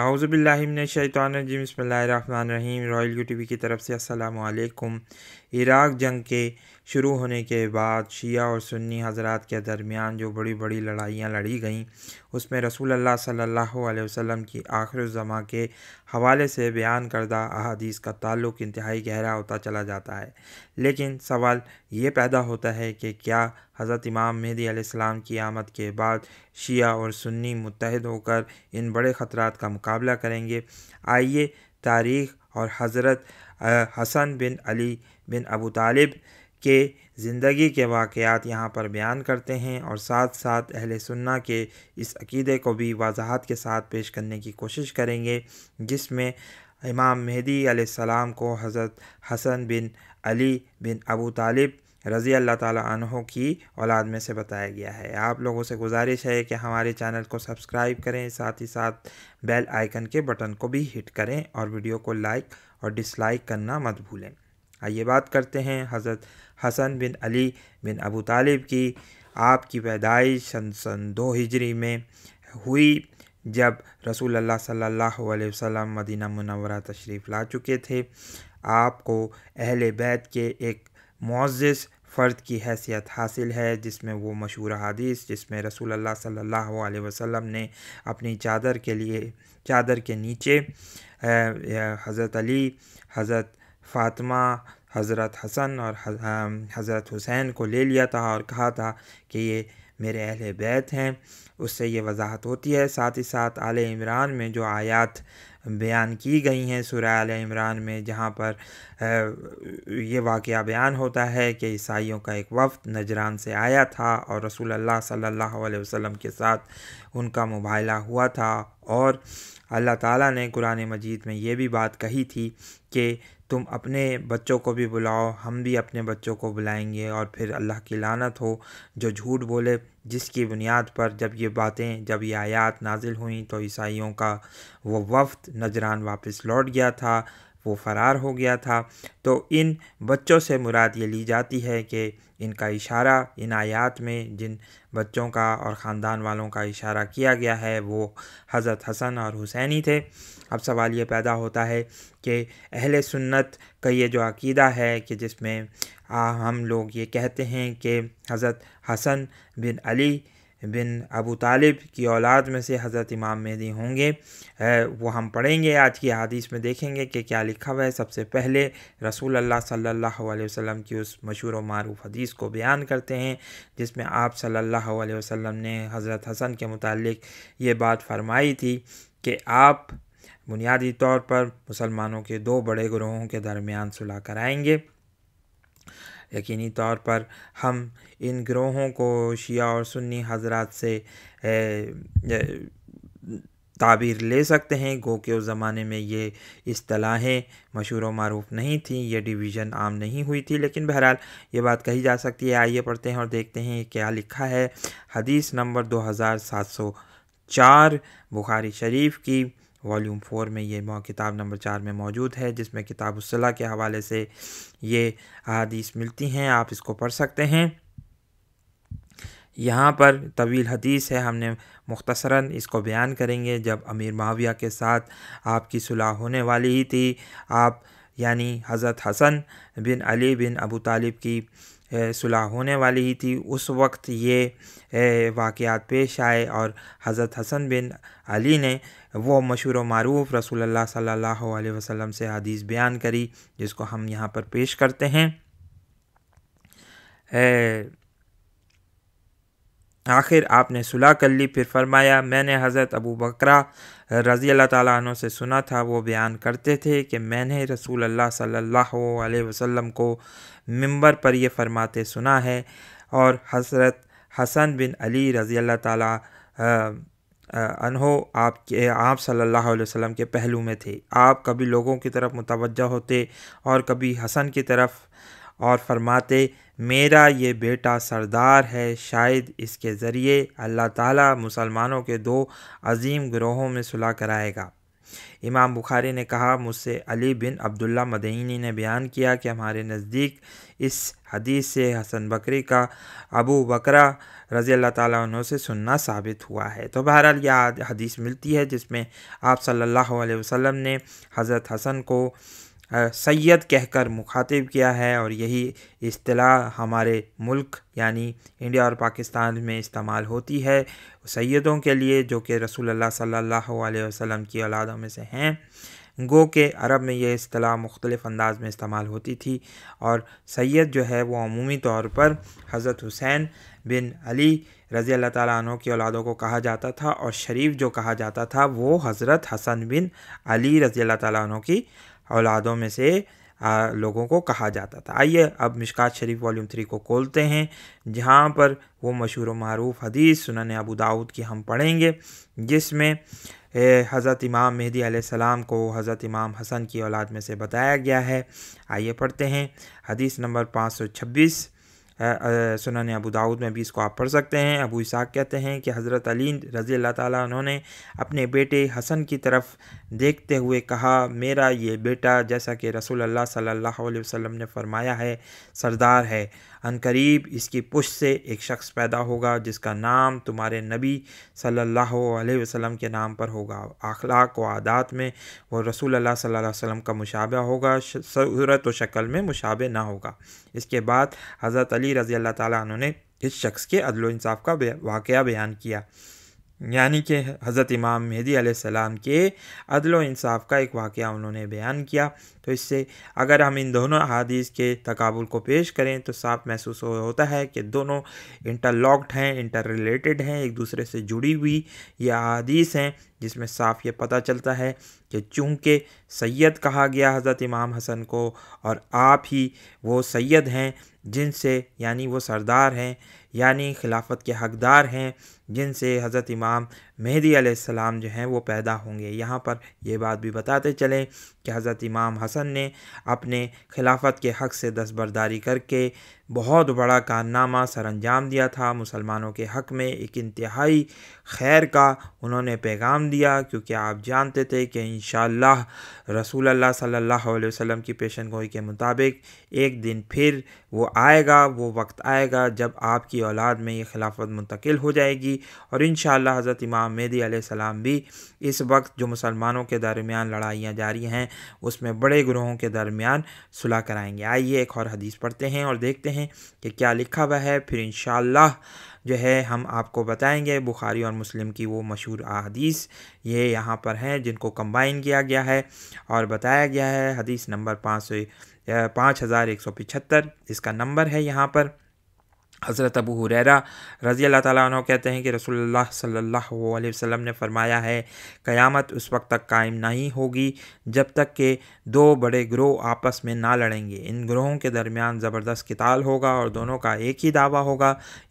आउज़बिल्लिमिनशैतरजीमसमीम royal U T V की तरफ से असलकुम इराक़ जंग के शुरू होने के बाद शिया और सुन्नी हज़रा के दरमियान जो बड़ी बड़ी लड़ाइयाँ लड़ी गईं उसमें रसूल अल्लाह सल्लल्लाहु अलैहि वसल्लम की आखिर ज़मा के हवाले से बयान करदा अहदीस का ताल्लुक इंतहाई गहरा होता चला जाता है लेकिन सवाल ये पैदा होता है कि क्या हज़रत इमाम मेहदी आलाम की आमद के बाद शिया और सुन्नी मुतहद होकर इन बड़े ख़तरा का मुकाबला करेंगे आइए तारीख़ और हज़रत हसन बिन अली बिन अबू तालिब के ज़िंदगी के वाक़ात यहाँ पर बयान करते हैं और साथ साथ अहल सुन्ना के इस अकीदे को भी वजाहत के साथ पेश करने की कोशिश करेंगे जिसमें इमाम मेहदी आलाम को हज़रत हसन बिन अली बिन अबू तालिब रज़ी अल्लाह तहों की औलाद में से बताया गया है आप लोगों से गुजारिश है कि हमारे चैनल को सब्सक्राइब करें साथ ही साथ बेल आइकन के बटन को भी हिट करें और वीडियो को लाइक और डिसलाइक करना मत भूलें आइए बात करते हैं हज़रत हसन बिन अली बिन अबू तालिब की आपकी पैदाइश सन सन दो हिजरी में हुई जब रसूल अल्लाह सल्लल्लाहु अलैहि वसल्लम मदीना मुनवरा तशरीफ़ ला चुके थे आपको अहल बैत के एक मुज़ फ़र्द की हैसियत हासिल है जिसमें वो मशहूर हदीस जिसमें रसूल अल्लाह सल्लल्लाहु अलैहि वसल्लम ने अपनी चादर के लिए चादर के नीचे हज़रत अली हज़रत फातमा हज़रत हसन और हज़रत हुसैन को ले लिया था और कहा था कि ये मेरे अहल बैत हैं उससे ये वजाहत होती है साथ ही साथ आल इमरान में जो आयात बयान की गई हैं सुर आल इमरान में जहाँ पर ये वाक़ बयान होता है कि ईसाइयों का एक वफ़ नजरान से आया था और रसूल अल्लाह सल्लल्लाहु अलैहि वसल्लम के साथ उनका मुबाहला हुआ था और अल्लाह ताला ने कुरान मजीद में ये भी बात कही थी कि तुम अपने बच्चों को भी बुलाओ हम भी अपने बच्चों को बुलाएंगे और फिर अल्लाह की लानत हो जो झूठ बोले जिसकी बुनियाद पर जब ये बातें जब ये आयात नाजिल हुई तो ईसाइयों का वो वफ्त नजरान वापस लौट गया था वो फ़रार हो गया था तो इन बच्चों से मुराद ये ली जाती है कि इनका इशारा इन आयात में जिन बच्चों का और ख़ानदान वालों का इशारा किया गया है वो हज़रत हसन और हुसैनी थे अब सवाल ये पैदा होता है कि अहल सुन्नत का ये जो अकीदा है कि जिसमें हम लोग ये कहते हैं कि हज़रत हसन बिन अली बिन अबू तालिब की औलाद में से हज़रत इमाम मेदी होंगे वो हम पढ़ेंगे आज की हदीस में देखेंगे कि क्या लिखा हुआ है सबसे पहले रसूल अल्लाह सल्लल्लाहु अलैहि वसल्लम की उस मशहूर व मरूफ हदीस को बयान करते हैं जिसमें आप सल्लल्लाहु अलैहि वसल्लम ने हज़रत हसन के मुतालिक ये बात फरमाई थी कि आप बुनियादी तौर पर मुसलमानों के दो बड़े ग्रोहों के दरमियान सुलह कराएँगे यकीनी तौर पर हम इन ग्रोहों को शिया और सुन्नी हजरात से ताबीर ले सकते हैं गो के उस ज़माने में ये असलाहें मशहूर वरूफ मरूफ नहीं थी ये डिवीज़न आम नहीं हुई थी लेकिन बहरहाल ये बात कही जा सकती है आइए पढ़ते हैं और देखते हैं क्या लिखा है हदीस नंबर दो हज़ार सात सौ चार बुखारी शरीफ की वॉल्यूम फ़ोर में ये किताब नंबर चार में मौजूद है जिसमें किताब उसला के हवाले से ये अदीस मिलती हैं आप इसको पढ़ सकते हैं यहाँ पर तवील हदीस है हमने मुख्तसरा इसको बयान करेंगे जब अमीर माविया के साथ आपकी सुलह होने वाली ही थी आप यानी हज़रत हसन बिन अली बिन अबू तालिब की सुलह होने वाली ही थी उस वक्त ये वाक़ात पेश आए और हज़रत हसन बिन अली ने वो मशहूर मरूफ़ रसूल सल्ला वसम से हदीस बयान करी जिसको हम यहाँ पर पेश करते हैं आखिर आपने सुलह कर ली फिर फरमाया मैंने हज़रत अबू बकरा रज़ी अल्लाह ताली से सुना था वो बयान करते थे कि मैंने रसूल अल्लाह सल्लल्लाहु अलैहि वसल्लम को मंबर पर ये फरमाते सुना है और हसरत हसन बिन अली रज़ी अल्लाह ताली अनहो आपके आप सल्लल्लाहु अलैहि वसल्लम के पहलू में थे आप कभी लोगों की तरफ मुतवजह होते और कभी हसन की तरफ और फरमाते मेरा ये बेटा सरदार है शायद इसके ज़रिए अल्लाह ताला मुसलमानों के दो अजीम ग्रोहों में सुलह कराएगा इमाम बुखारी ने कहा मुझसे अली बिन अब्दुल्ला मदीनी ने बयान किया कि हमारे नज़दीक इस हदीस से हसन बकरी का अबू बकरा रज़ी अल्लाह उन्हों से सुनना साबित हुआ है तो बहरहाल यह हदीस मिलती है जिसमें आप सल्लल्लाहु अलैहि वसल्लम ने हज़रत हसन को सैयद कहकर मुखातिब किया है और यही अतलाह हमारे मुल्क यानी इंडिया और पाकिस्तान में इस्तेमाल होती है सैदों के लिए जो कि रसूल सल्लल्लाहु अलैहि वसल्लम की औलादों में से हैं गो के अरब में यह अतलाह मुख्तलिफ़ अंदाज में इस्तेमाल होती थी और सैयद जो है वो अमूमी तौर पर हज़रत हुसैन बिन अली रज़ी अल्लाह ताली की औलादों को कहा जाता था और शरीफ जो कहा जाता था वो हज़रत हसन बिन अली रज़ी अल्लाह ताली की औलादों में से आ, लोगों को कहा जाता था आइए अब मिशकात शरीफ वॉल्यूम थ्री को खोलते हैं जहाँ पर वो मशहूर मरूफ हदीस सुनन अबू दाऊद की हम पढ़ेंगे जिसमें हज़रत इमाम मेहदी आसमाम को हज़रत इमाम हसन की औलाद में से बताया गया है आइए पढ़ते हैं हदीस नंबर पाँच सौ छब्बीस सुनन अबू दाऊद में भी इसको आप पढ़ सकते हैं अबू इसाक कहते हैं कि हज़रत अली रज़ी अल्लाह ताला उन्होंने अपने बेटे हसन की तरफ देखते हुए कहा मेरा ये बेटा जैसा कि रसूल अल्लाह सल्लल्लाहु अलैहि वसल्लम ने फरमाया है सरदार है अनकरीब इसकी पुष्ट से एक शख्स पैदा होगा जिसका नाम तुम्हारे नबी सल्लल्लाहु अलैहि वसल्लम के नाम पर होगा अखलाक व आदात में वो रसूल अल्लाह सल्लल्लाहु अलैहि वसल्लम का मुशाबा होगा सूरत व शक्ल में मुशाबे ना होगा इसके बाद हज़रत अली रज़ी अल्लाह ताली ने इस शख्स के अदलानसाफ़ इंसाफ का वाक़ बयान किया यानी कि हज़रत इमाम मेहदी आसमाम के अदल इंसाफ का एक वाक़ उन्होंने बयान किया तो इससे अगर हम इन दोनों अदीस के तकबुल को पेश करें तो साफ महसूस हो, होता है कि दोनों इंटरलॉक्ड हैं इंटर रिलेटेड हैं एक दूसरे से जुड़ी हुई ये अदीस हैं जिसमें साफ ये पता चलता है कि चूँकि सैयद कहा गया हज़रत इमाम हसन को और आप ही वो सैयद हैं जिनसे यानी वो सरदार हैं यानी खिलाफत के हकदार हैं जिनसे हज़रत इमाम मेहदी आसमाम जो हैं वो पैदा होंगे यहाँ पर ये बात भी बताते चलें कि हज़रत इमाम हसन ने अपने खिलाफत के हक़ से दस्तबरदारी करके बहुत बड़ा कारनामा सर अंजाम दिया था मुसलमानों के हक़ में एक इंतहाई खैर का उन्होंने पैगाम दिया क्योंकि आप जानते थे कि इन रसूल अल्लाह सल्लल्लाहु अलैहि वसल्लम की पेशन गोई के मुताबिक एक दिन फिर वो आएगा वो वक्त आएगा जब आपकी औलाद में ये खिलाफत मुंतकिल हो जाएगी और इन हज़रत इमाम मेदी आसमाम भी इस वक्त जो मुसलमानों के दरमियान लड़ाइयाँ जारी हैं उसमें बड़े ग्रोहों के दरमियान सुलह कराएंगे आइए एक और हदीस पढ़ते हैं और देखते हैं कि क्या लिखा हुआ है फिर इन जो है हम आपको बताएंगे बुखारी और मुस्लिम की वो मशहूर अदीस ये यहाँ पर हैं जिनको कंबाइन किया गया है और बताया गया है हदीस नंबर पाँच सौ पाँच हज़ार एक सौ पिछहत्तर इसका नंबर है यहाँ पर हज़रत अबू हुररा रज़ी अल्लाह ताली कहते हैं कि रसोल्ला सल्ला वसम ने फ़रमाया है क़यामत उस वक्त तक कायम नहीं होगी जब तक के दो बड़े ग्रोह आपस में ना लड़ेंगे इन ग्रोहों के दरमियान ज़बरदस्त किताल होगा और दोनों का एक ही दावा होगा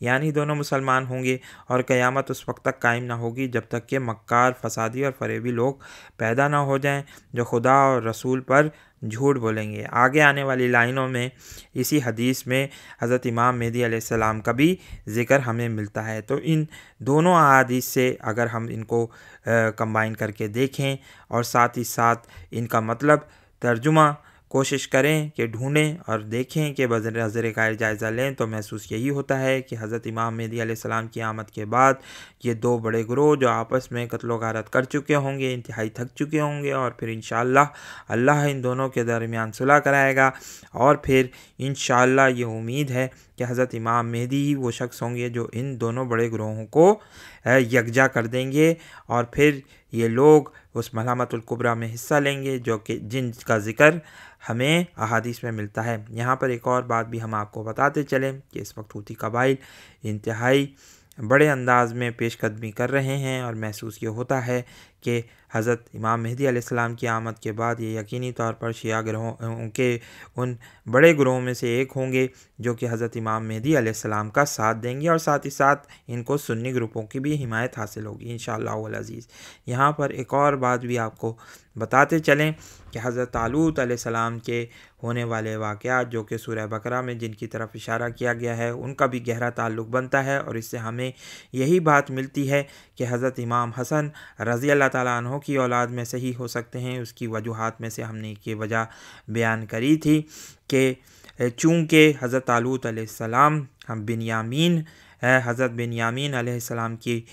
यानी दोनों मुसलमान होंगे और क़यामत उस वक्त तक कायम ना होगी जब तक के मक्कार फसादी और फरेबी लोग पैदा ना हो जाएँ जो खुदा और रसूल पर झूठ बोलेंगे आगे आने वाली लाइनों में इसी हदीस में हज़रत इमाम मेहदी सलाम का भी ज़िक्र हमें मिलता है तो इन दोनों अदीस से अगर हम इनको कंबाइन करके देखें और साथ ही साथ इनका मतलब तर्जुमा कोशिश करें कि ढूंढें और देखें कि बजर हजर का जायज़ा लें तो महसूस यही होता है कि हज़रत इमाम मेदी सलाम की आमद के बाद ये दो बड़े ग्रोह जो आपस में कत्लो गारत कर चुके होंगे इंतहाई थक चुके होंगे और फिर इन अल्लाह इन दोनों के दरमियान सुलह कराएगा और फिर इन ये उम्मीद है कि हज़रत इमाम मेहदी ही वो शख्स होंगे जो इन दोनों बड़े ग्रोहों को यकजा कर देंगे और फिर ये लोग उस मलामतुल्कुबरा में हिस्सा लेंगे जो कि जिन का ज़िक्र हमें अहादीस में मिलता है यहाँ पर एक और बात भी हम आपको बताते चलें कि इस वक्त हूती कबाइल इंतहाई बड़े अंदाज में पेशकदमी कर रहे हैं और महसूस ये होता है कि हज़रत इमाम मेहदी आसमाम की आमद के बाद ये यकीनी तौर पर शिया ग्रहों के उन बड़े ग्रोहों में से एक होंगे जो कि हज़रत इमाम मेहदी आसमाम का साथ देंगे और साथ ही साथ इनको सुन्नी ग्रुपों की भी हिमायत हासिल होगी इन शज़ीज़ यहाँ पर एक और बात भी आपको बताते चलें कि हज़रत आलूत आसमाम के होने वाले वाक़ जो कि सूर्य बकरा में जिनकी तरफ इशारा किया गया है उनका भी गहरा ताल्लुक़ बनता है और इससे हमें यही बात मिलती है कि हज़रत इमाम हसन रज़ी ताली की औलाद में से ही हो सकते हैं उसकी वजूहत में से हमने ये वजह बयान करी थी कि चूँकि हज़रत तालूत आसमाम हम बिनयामीन हज़रत बिनयामीन आसमाम की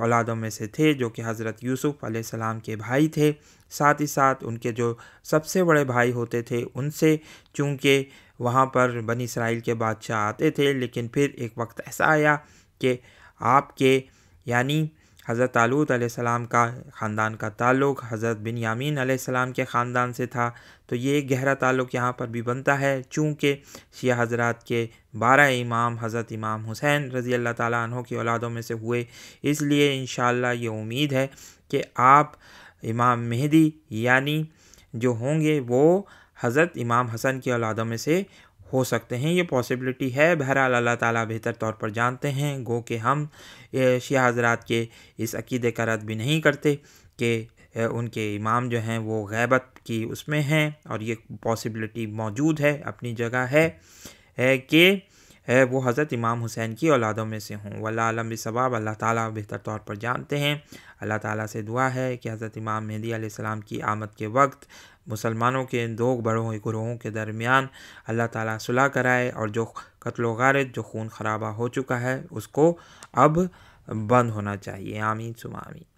औलादों में से थे जो कि हज़रत यूसुफ़ आसमाम के भाई थे साथ ही साथ उनके जो सबसे बड़े भाई होते थे उनसे चूँकि वहाँ पर बनी इसराइल के बादशाह आते थे लेकिन फिर एक वक्त ऐसा आया कि आपके यानी हज़रत तालूत आसमाम का ख़ानदान का ताल्लुक़ हज़रत बिन यामीन आसमाम के ख़ानदान से था तो ये गहरा ताल्लुक़ यहाँ पर भी बनता है चूँकि शिया हज़रत के बारह इमाम हज़रत इमाम हुसैन रज़ी अल्लाह तनों की औलादों में से हुए इसलिए इन ये उम्मीद है कि आप इमाम मेहदी यानी जो होंगे वो हज़रत इमाम हसन की औलादों में से हो सकते हैं ये पॉसिबिलिटी है बहरहाल अल्लाह ताला बेहतर तौर पर जानते हैं गो कि हम शिया हजरात के इस अकीदे का रद्द भी नहीं करते कि उनके इमाम जो हैं वो गैबत की उसमें हैं और ये पॉसिबिलिटी मौजूद है अपनी जगह है, है कि है वो हज़रत इमाम हुसैन की औलादों में से हों वल्ला सबाब अल्लाह ताला बेहतर तौर पर जानते हैं अल्लाह ताला से दुआ है कि हज़रत इमाम मेहदी आसमाम की आमद के वक्त मुसलमानों के इन दो बड़ों ग्रोहों के दरमियान अल्लाह ताला सुलह कराए और जो कत्ल गारत जो खून खराबा हो चुका है उसको अब बंद होना चाहिए आमीन सुमामीन